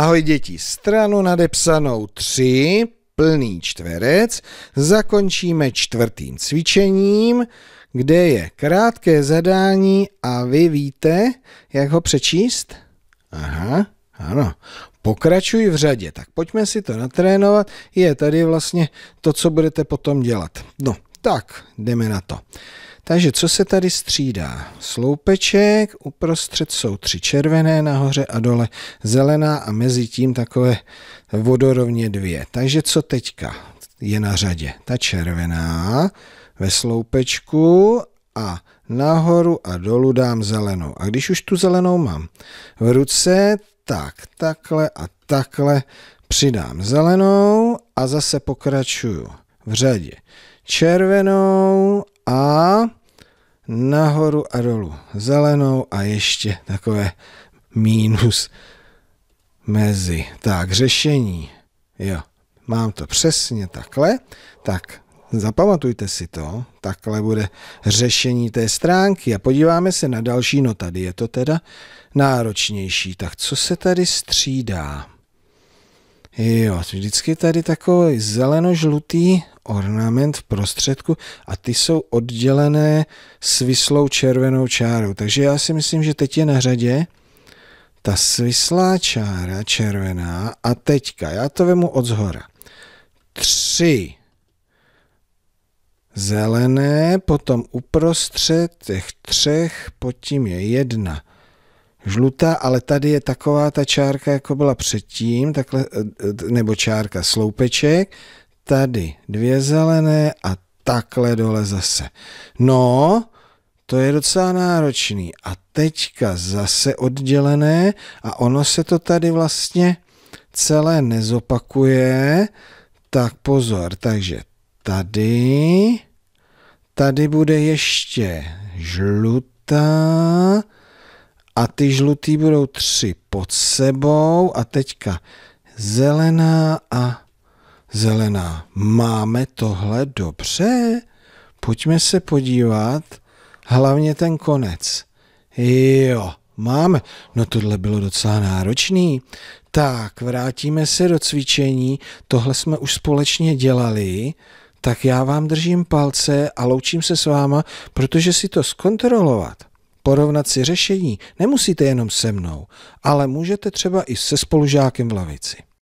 Ahoj děti, stranu nadepsanou 3, plný čtverec, zakončíme čtvrtým cvičením, kde je krátké zadání a vy víte, jak ho přečíst? Aha, ano. Pokračuj v řadě, tak pojďme si to natrénovat. Je tady vlastně to, co budete potom dělat. No, tak, jdeme na to. Takže co se tady střídá? Sloupeček, uprostřed jsou tři červené, nahoře a dole zelená a mezi tím takové vodorovně dvě. Takže co teďka je na řadě? Ta červená ve sloupečku a nahoru a dolů dám zelenou. A když už tu zelenou mám v ruce, tak takhle a takhle přidám zelenou a zase pokračuju v řadě. Červenou a nahoru a dolů zelenou a ještě takové mínus mezi. Tak, řešení. Jo, mám to přesně takhle. Tak, zapamatujte si to. Takhle bude řešení té stránky. A podíváme se na další. No tady je to teda náročnější. Tak co se tady střídá? Jo, vždycky tady takový zeleno-žlutý ornament v prostředku a ty jsou oddělené svislou červenou čárou. Takže já si myslím, že teď je na řadě ta svislá čára červená a teďka, já to vemu od zhora. Tři zelené, potom uprostřed těch třech, pod tím je jedna žlutá, ale tady je taková ta čárka, jako byla předtím, takhle, eh, eh, nebo čárka sloupeček, tady dvě zelené a takhle dole zase. No, to je docela náročný. A teďka zase oddělené a ono se to tady vlastně celé nezopakuje. Tak pozor, takže tady, tady bude ještě žlutá, a ty žlutý budou tři pod sebou a teďka zelená a zelená. Máme tohle dobře? Pojďme se podívat, hlavně ten konec. Jo, máme. No tohle bylo docela náročný. Tak, vrátíme se do cvičení, tohle jsme už společně dělali, tak já vám držím palce a loučím se s váma, protože si to zkontrolovat porovnat si řešení nemusíte jenom se mnou, ale můžete třeba i se spolužákem v lavici.